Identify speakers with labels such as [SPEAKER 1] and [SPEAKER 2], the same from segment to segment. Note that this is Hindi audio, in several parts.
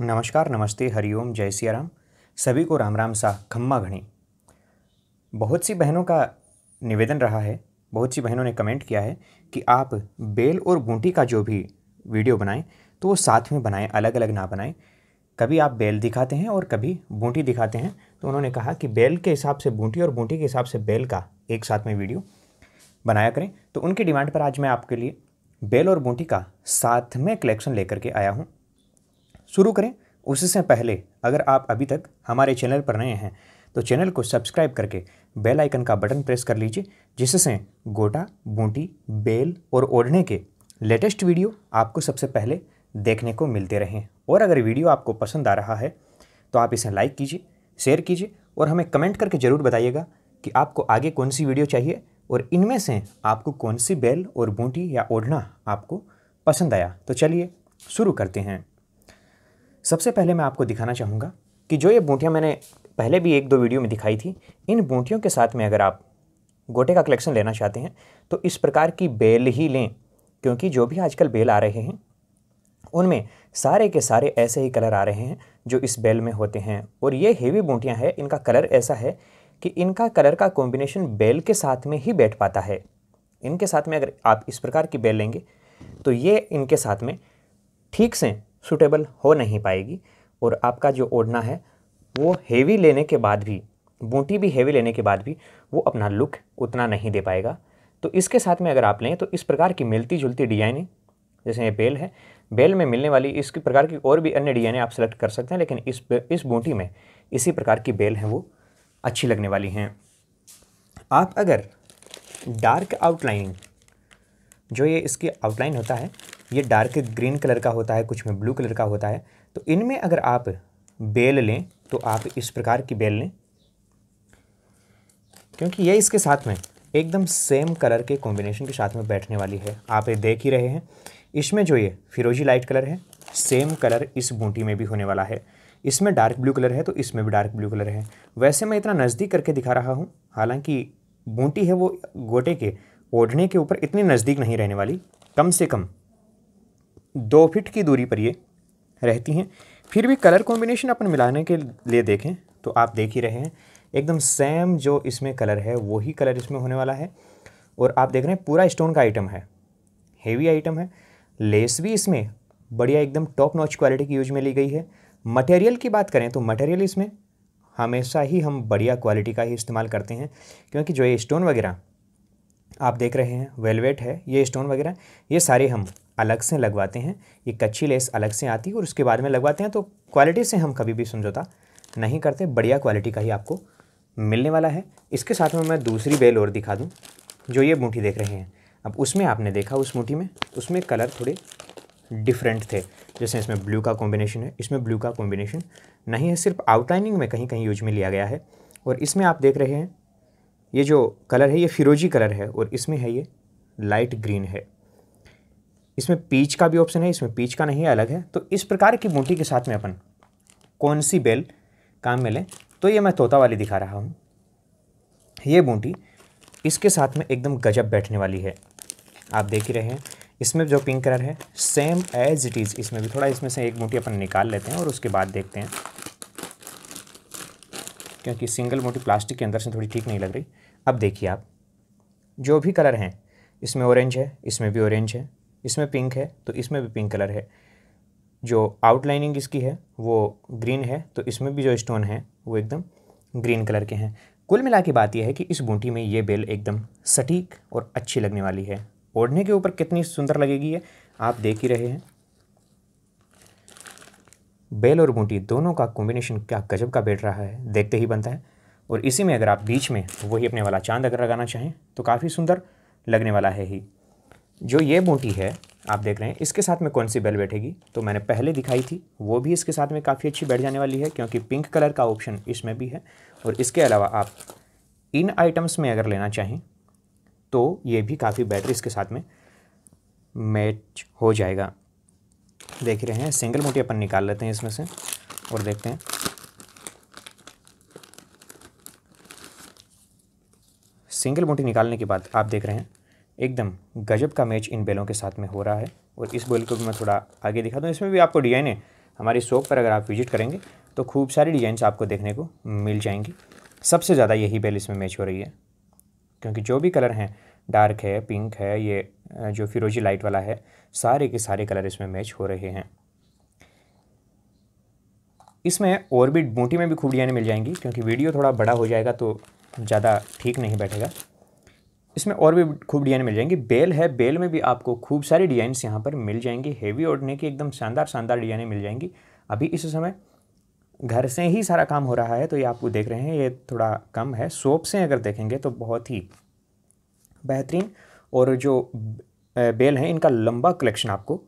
[SPEAKER 1] नमस्कार नमस्ते हरिओम जय सिया राम सभी को राम राम सा खम्मा घनी बहुत सी बहनों का निवेदन रहा है बहुत सी बहनों ने कमेंट किया है कि आप बेल और बूटी का जो भी वीडियो बनाएं तो वो साथ में बनाएं अलग अलग ना बनाएं कभी आप बेल दिखाते हैं और कभी बूटी दिखाते हैं तो उन्होंने कहा कि बेल के हिसाब से बूटी और बूटी के हिसाब से बेल का एक साथ में वीडियो बनाया करें तो उनकी डिमांड पर आज मैं आपके लिए बेल और बूटी का साथ में कलेक्शन लेकर के आया हूँ शुरू करें उससे पहले अगर आप अभी तक हमारे चैनल पर नए हैं तो चैनल को सब्सक्राइब करके बेल आइकन का बटन प्रेस कर लीजिए जिससे गोटा बूटी बेल और ओढ़ने के लेटेस्ट वीडियो आपको सबसे पहले देखने को मिलते रहें और अगर वीडियो आपको पसंद आ रहा है तो आप इसे लाइक कीजिए शेयर कीजिए और हमें कमेंट करके ज़रूर बताइएगा कि आपको आगे कौन सी वीडियो चाहिए और इनमें से आपको कौन सी बेल और बूटी या ओढ़ना आपको पसंद आया तो चलिए शुरू करते हैं सबसे पहले मैं आपको दिखाना चाहूँगा कि जो ये बूटियाँ मैंने पहले भी एक दो वीडियो में दिखाई थी इन बूटियों के साथ में अगर आप गोटे का कलेक्शन लेना चाहते हैं तो इस प्रकार की बेल ही लें क्योंकि जो भी आजकल बेल आ रहे हैं उनमें सारे के सारे ऐसे ही कलर आ रहे हैं जो इस बेल में होते हैं और ये हेवी बूटियाँ हैं इनका कलर ऐसा है कि इनका कलर का कॉम्बिनेशन बेल के साथ में ही बैठ पाता है इनके साथ में अगर आप इस प्रकार की बेल लेंगे तो ये इनके साथ में ठीक से सूटेबल हो नहीं पाएगी और आपका जो ओढ़ना है वो हेवी लेने के बाद भी बूटी भी हेवी लेने के बाद भी वो अपना लुक उतना नहीं दे पाएगा तो इसके साथ में अगर आप लें तो इस प्रकार की मिलती जुलती डिजाइने जैसे ये बेल है बेल में मिलने वाली इस प्रकार की और भी अन्य डिजाइनें आप सेलेक्ट कर सकते हैं लेकिन इस इस बूटी में इसी प्रकार की बेल हैं वो अच्छी लगने वाली हैं आप अगर डार्क आउटलाइनिंग जो ये इसकी आउटलाइन होता है ये डार्क ग्रीन कलर का होता है कुछ में ब्लू कलर का होता है तो इनमें अगर आप बेल लें तो आप इस प्रकार की बेल लें क्योंकि ये इसके साथ में एकदम सेम कलर के कॉम्बिनेशन के साथ में बैठने वाली है आप ये देख ही रहे हैं इसमें जो ये फिरोजी लाइट कलर है सेम कलर इस बूटी में भी होने वाला है इसमें डार्क ब्लू कलर है तो इसमें भी डार्क ब्लू कलर है वैसे मैं इतना नज़दीक करके दिखा रहा हूँ हालांकि बूटी है वो गोटे के ओढ़ने के ऊपर इतनी नज़दीक नहीं रहने वाली कम से कम दो फिट की दूरी पर ये रहती हैं फिर भी कलर कॉम्बिनेशन अपन मिलाने के लिए देखें तो आप देख ही रहे हैं एकदम सेम जो इसमें कलर है वही कलर इसमें होने वाला है और आप देख रहे हैं पूरा स्टोन का आइटम है हेवी आइटम है लेस भी इसमें बढ़िया एकदम टॉप नॉच क्वालिटी की यूज में ली गई है मटेरियल की बात करें तो मटेरियल इसमें हमेशा ही हम बढ़िया क्वालिटी का ही इस्तेमाल करते हैं क्योंकि जो ये स्टोन वगैरह आप देख रहे हैं वेलवेट है ये स्टोन वगैरह ये सारे हम अलग से लगवाते हैं ये कच्ची लेस अलग से आती है और उसके बाद में लगवाते हैं तो क्वालिटी से हम कभी भी समझौता नहीं करते बढ़िया क्वालिटी का ही आपको मिलने वाला है इसके साथ में मैं दूसरी बेल और दिखा दूँ जो ये मूठी देख रहे हैं अब उसमें आपने देखा उस मूठी में उसमें कलर थोड़े डिफरेंट थे जैसे इसमें ब्लू का कॉम्बिनेशन है इसमें ब्लू का कॉम्बिनेशन नहीं है सिर्फ आउटलाइनिंग में कहीं कहीं यूज में लिया गया है और इसमें आप देख रहे हैं ये जो कलर है ये फिरोजी कलर है और इसमें है ये लाइट ग्रीन है इसमें पीच का भी ऑप्शन है इसमें पीच का नहीं अलग है तो इस प्रकार की बूटी के साथ में अपन कौन सी बेल काम में लें तो ये मैं तोता वाली दिखा रहा हूँ ये बूटी इसके साथ में एकदम गजब बैठने वाली है आप देख ही रहे हैं इसमें जो पिंक कलर है सेम एज इट इज़ इसमें भी थोड़ा इसमें से एक बूटी अपन निकाल लेते हैं और उसके बाद देखते हैं क्योंकि सिंगल मोटी प्लास्टिक के अंदर से थोड़ी ठीक नहीं लग रही अब देखिए आप जो भी कलर हैं इसमें ऑरेंज है इसमें भी ऑरेंज है इसमें पिंक है तो इसमें भी पिंक कलर है जो आउटलाइनिंग इसकी है वो ग्रीन है तो इसमें भी जो स्टोन है वो एकदम ग्रीन कलर के हैं कुल मिला के बात यह है कि इस बूटी में ये बेल एकदम सटीक और अच्छी लगने वाली है ओढ़ने के ऊपर कितनी सुंदर लगेगी ये आप देख ही रहे हैं बेल और बूटी दोनों का कॉम्बिनेशन क्या गजब का बैठ रहा है देखते ही बनता है और इसी में अगर आप बीच में वही अपने वाला चांद अगर लगाना चाहें तो काफ़ी सुंदर लगने वाला है ही जो ये बूटी है आप देख रहे हैं इसके साथ में कौन सी बेल बैठेगी तो मैंने पहले दिखाई थी वो भी इसके साथ में काफ़ी अच्छी बैठ जाने वाली है क्योंकि पिंक कलर का ऑप्शन इसमें भी है और इसके अलावा आप इन आइटम्स में अगर लेना चाहें तो ये भी काफ़ी बैटरी इसके साथ में मैच हो जाएगा देख रहे हैं सिंगल मोटी अपन निकाल लेते हैं इसमें से और देखते हैं सिंगल मोटी निकालने के बाद आप देख रहे हैं एकदम गजब का मैच इन बेलों के साथ में हो रहा है और इस बेल को भी मैं थोड़ा आगे दिखा दूँ इसमें भी आपको डिज़ाइन है हमारी शॉप पर अगर आप विजिट करेंगे तो खूब सारी डिज़ाइंस आपको देखने को मिल जाएंगी सबसे ज़्यादा यही बेल इसमें मैच हो रही है क्योंकि जो भी कलर हैं डार्क है पिंक है ये जो फिरोजी लाइट वाला है सारे के सारे कलर इसमें मैच हो रहे हैं इसमें और भी बूटी में भी खूब डिज़ाइन मिल जाएंगी क्योंकि वीडियो थोड़ा बड़ा हो जाएगा तो ज़्यादा ठीक नहीं बैठेगा इसमें और भी खूब डिज़ाइन मिल जाएंगी बेल है बेल में भी आपको खूब सारी डिज़ाइंस यहाँ पर मिल जाएंगी हेवी ओढ़ने की एकदम शानदार शानदार डिजाइने मिल जाएंगी अभी इस समय घर से ही सारा काम हो रहा है तो ये आपको देख रहे हैं ये थोड़ा कम है सोप से अगर देखेंगे तो बहुत ही बेहतरीन और जो बेल हैं इनका लंबा कलेक्शन आपको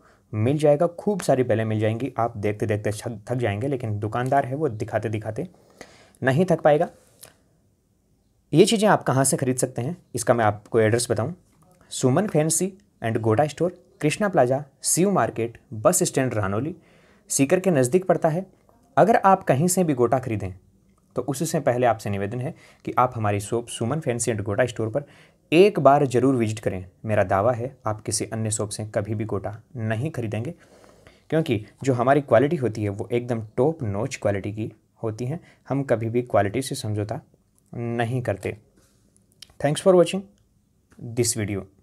[SPEAKER 1] मिल जाएगा खूब सारी बेलें मिल जाएंगी आप देखते देखते थक जाएंगे लेकिन दुकानदार है वो दिखाते दिखाते नहीं थक पाएगा ये चीज़ें आप कहाँ से खरीद सकते हैं इसका मैं आपको एड्रेस बताऊँ Suman fancy and Gota store Krishna plaza C market bus stand Ranoli Sikar के नज़दीक पड़ता है अगर आप कहीं से भी गोटा खरीदें तो उससे पहले आपसे निवेदन है कि आप हमारी shop Suman fancy and Gota store पर एक बार ज़रूर विजिट करें मेरा दावा है आप किसी अन्य शॉप से कभी भी गोटा नहीं खरीदेंगे क्योंकि जो हमारी क्वालिटी होती है वो एकदम टॉप नोच क्वालिटी की होती हैं हम कभी भी क्वालिटी से समझौता नहीं करते thanks for watching this video